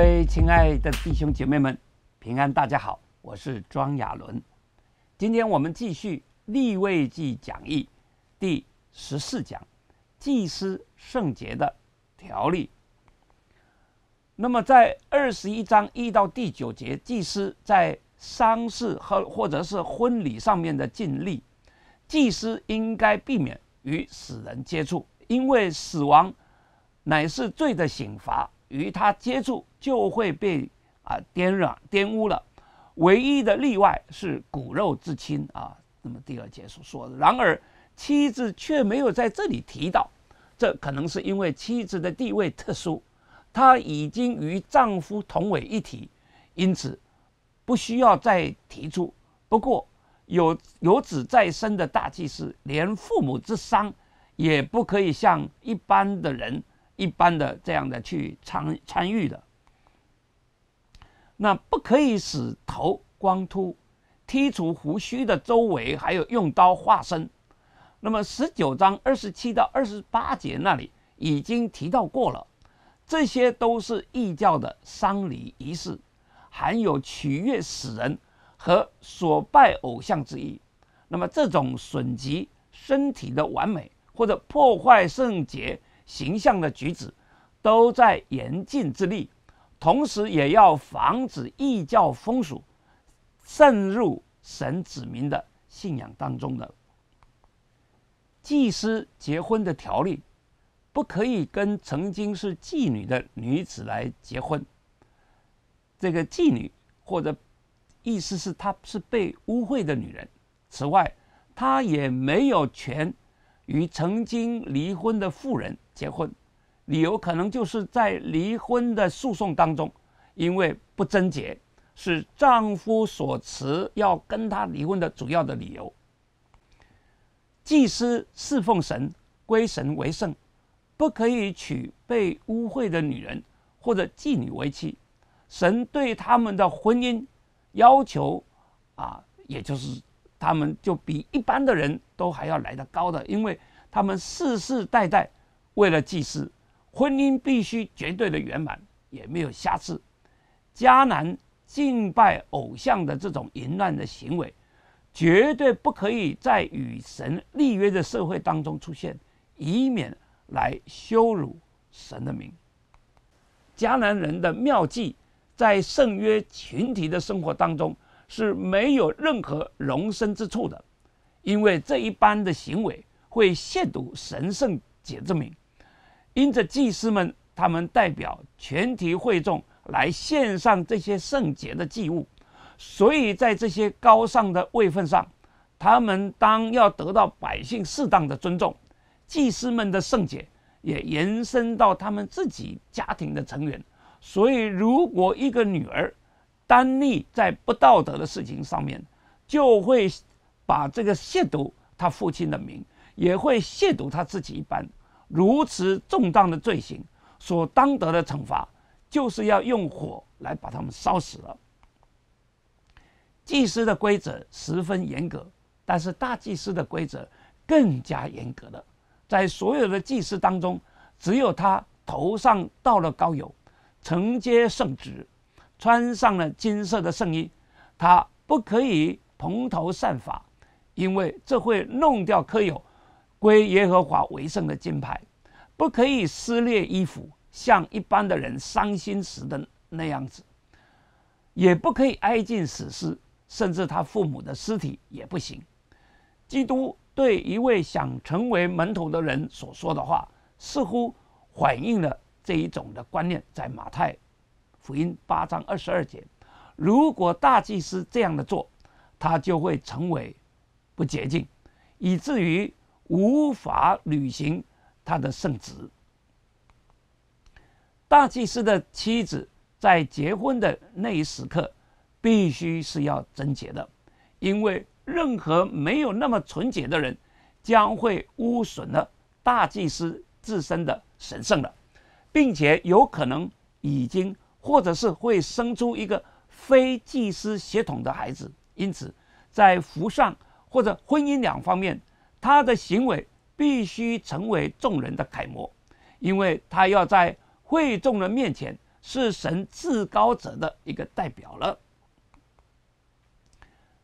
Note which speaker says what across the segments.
Speaker 1: 各位亲爱的弟兄姐妹们，平安，大家好，我是庄亚伦。今天我们继续《立位记》讲义第十四讲，祭司圣洁的条例。那么在二十一章一到第九节，祭司在丧事和或者是婚礼上面的禁令，祭司应该避免与死人接触，因为死亡乃是罪的刑罚。与他接触就会被啊玷染、玷污了。唯一的例外是骨肉至亲啊。那么第二节所说的，然而妻子却没有在这里提到，这可能是因为妻子的地位特殊，她已经与丈夫同为一体，因此不需要再提出。不过有有子在身的大祭司，连父母之丧也不可以像一般的人。一般的这样的去参参与的，那不可以使头光秃，剔除胡须的周围，还有用刀划身。那么十九章二十七到二十八节那里已经提到过了，这些都是异教的丧礼仪式，含有取悦死人和所拜偶像之意。那么这种损及身体的完美或者破坏圣洁。形象的举止都在严禁之列，同时也要防止异教风俗渗入神子民的信仰当中。的祭司结婚的条例，不可以跟曾经是妓女的女子来结婚。这个妓女或者意思是她是被污秽的女人。此外，她也没有权。与曾经离婚的妇人结婚，理由可能就是在离婚的诉讼当中，因为不贞洁是丈夫所持要跟她离婚的主要的理由。祭司侍奉神，归神为圣，不可以娶被污秽的女人或者妓女为妻。神对他们的婚姻要求，啊，也就是他们就比一般的人。都还要来得高的，因为他们世世代代为了祭祀，婚姻必须绝对的圆满，也没有瑕疵。迦南敬拜偶像的这种淫乱的行为，绝对不可以在与神立约的社会当中出现，以免来羞辱神的名。迦南人的妙计，在圣约群体的生活当中是没有任何容身之处的。因为这一般的行为会亵渎神圣节之名，因着祭司们他们代表全体会众来献上这些圣洁的祭物，所以在这些高尚的位份上，他们当要得到百姓适当的尊重。祭司们的圣洁也延伸到他们自己家庭的成员，所以如果一个女儿单立在不道德的事情上面，就会。把这个亵渎他父亲的名，也会亵渎他自己。一般如此重大的罪行所当得的惩罚，就是要用火来把他们烧死了。祭司的规则十分严格，但是大祭司的规则更加严格了。在所有的祭司当中，只有他头上倒了高油，承接圣职，穿上了金色的圣衣，他不可以蓬头散发。因为这会弄掉刻有归耶和华为圣的金牌，不可以撕裂衣服，像一般的人伤心时的那样子，也不可以哀尽死尸，甚至他父母的尸体也不行。基督对一位想成为门徒的人所说的话，似乎反映了这一种的观念。在马太福音八章二十二节，如果大祭司这样的做，他就会成为。不洁净，以至于无法履行他的圣职。大祭司的妻子在结婚的那一时刻，必须是要贞洁的，因为任何没有那么纯洁的人，将会污损了大祭司自身的神圣了，并且有可能已经或者是会生出一个非祭司血统的孩子。因此，在服上。或者婚姻两方面，他的行为必须成为众人的楷模，因为他要在会众人面前是神至高者的一个代表了。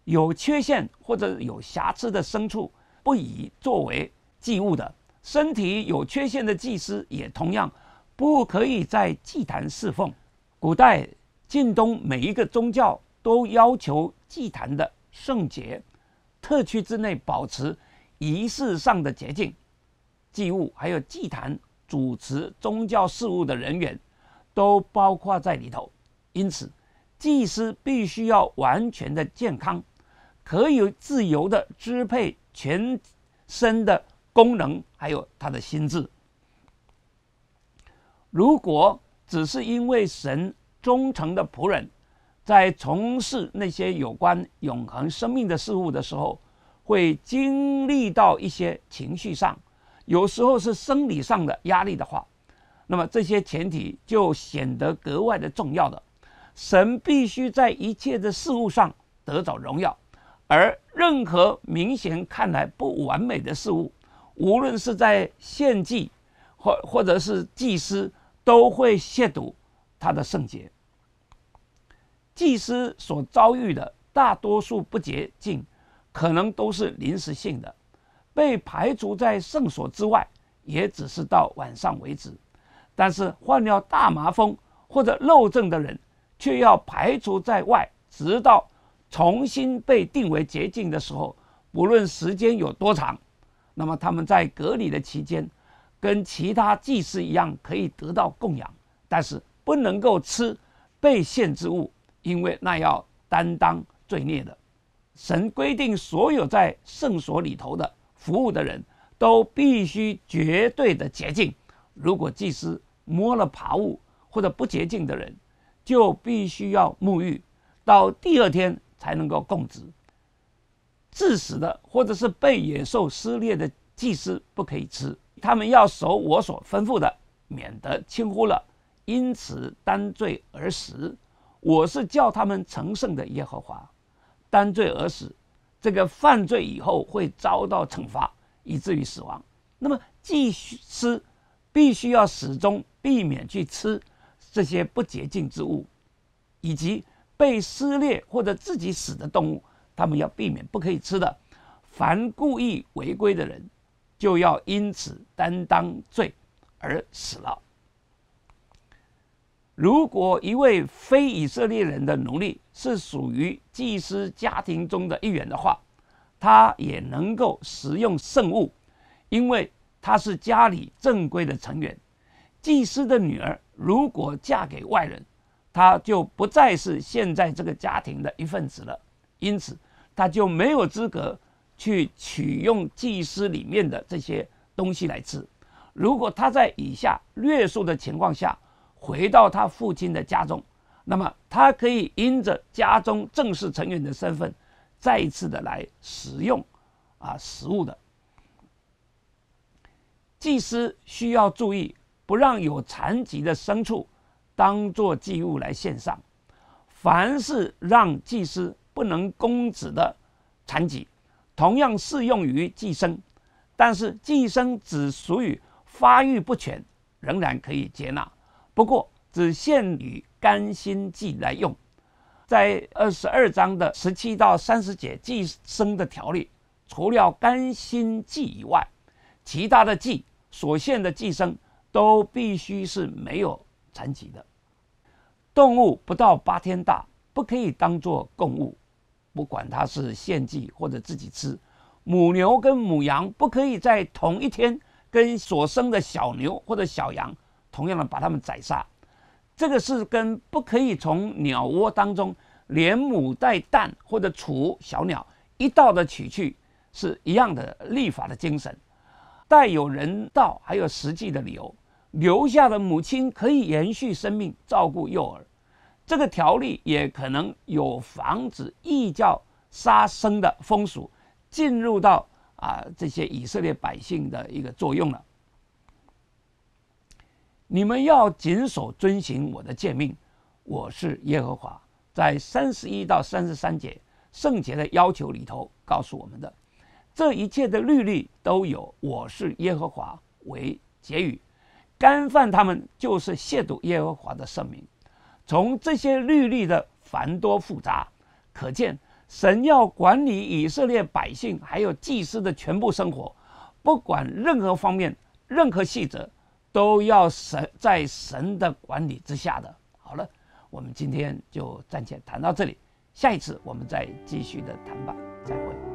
Speaker 1: 有缺陷或者有瑕疵的牲畜不宜作为祭物的，身体有缺陷的祭司也同样不可以在祭坛侍奉。古代近东每一个宗教都要求祭坛的圣洁。特区之内保持仪式上的洁净，祭物还有祭坛主持宗教事务的人员都包括在里头。因此，祭司必须要完全的健康，可以自由的支配全身的功能，还有他的心智。如果只是因为神忠诚的仆人。在从事那些有关永恒生命的事物的时候，会经历到一些情绪上，有时候是生理上的压力的话，那么这些前提就显得格外的重要。的神必须在一切的事物上得着荣耀，而任何明显看来不完美的事物，无论是在献祭，或或者是祭司，都会亵渎他的圣洁。祭司所遭遇的大多数不洁净，可能都是临时性的，被排除在圣所之外，也只是到晚上为止。但是患了大麻风或者漏症的人，却要排除在外，直到重新被定为洁净的时候，不论时间有多长。那么他们在隔离的期间，跟其他祭司一样可以得到供养，但是不能够吃被献之物。因为那要担当罪孽的，神规定所有在圣所里头的服务的人都必须绝对的洁净。如果祭司摸了爬物或者不洁净的人，就必须要沐浴，到第二天才能够供职。致死的或者是被野兽撕裂的祭司不可以吃，他们要守我所吩咐的，免得轻忽了，因此担罪而死。我是叫他们成圣的耶和华，担罪而死。这个犯罪以后会遭到惩罚，以至于死亡。那么，续吃，必须要始终避免去吃这些不洁净之物，以及被撕裂或者自己死的动物。他们要避免不可以吃的。凡故意违规的人，就要因此担当罪而死了。如果一位非以色列人的奴隶是属于祭司家庭中的一员的话，他也能够使用圣物，因为他是家里正规的成员。祭司的女儿如果嫁给外人，她就不再是现在这个家庭的一份子了，因此她就没有资格去取用祭司里面的这些东西来吃。如果她在以下略述的情况下，回到他父亲的家中，那么他可以因着家中正式成员的身份，再一次的来食用啊食物的。祭司需要注意，不让有残疾的牲畜当做祭物来献上。凡是让祭司不能供职的残疾，同样适用于寄生，但是寄生只属于发育不全，仍然可以接纳。不过只限于甘心剂来用，在二十二章的十七到三十节寄生的条例，除了甘心剂以外，其他的剂所限的寄生都必须是没有残疾的动物，不到八天大不可以当做供物，不管它是献祭或者自己吃。母牛跟母羊不可以在同一天跟所生的小牛或者小羊。同样的，把他们宰杀，这个是跟不可以从鸟窝当中连母带蛋或者雏小鸟一道的取去是一样的立法的精神，带有人道还有实际的理由，留下的母亲可以延续生命照顾幼儿，这个条例也可能有防止异教杀生的风俗进入到啊这些以色列百姓的一个作用了。你们要谨守遵行我的诫命，我是耶和华。在三十一到三十三节圣洁的要求里头告诉我们的，这一切的律例都有我是耶和华为结语。干犯他们就是亵渎耶和华的圣名。从这些律例的繁多复杂，可见神要管理以色列百姓还有祭司的全部生活，不管任何方面，任何细则。都要神在神的管理之下的。好了，我们今天就暂且谈到这里，下一次我们再继续的谈吧。再会。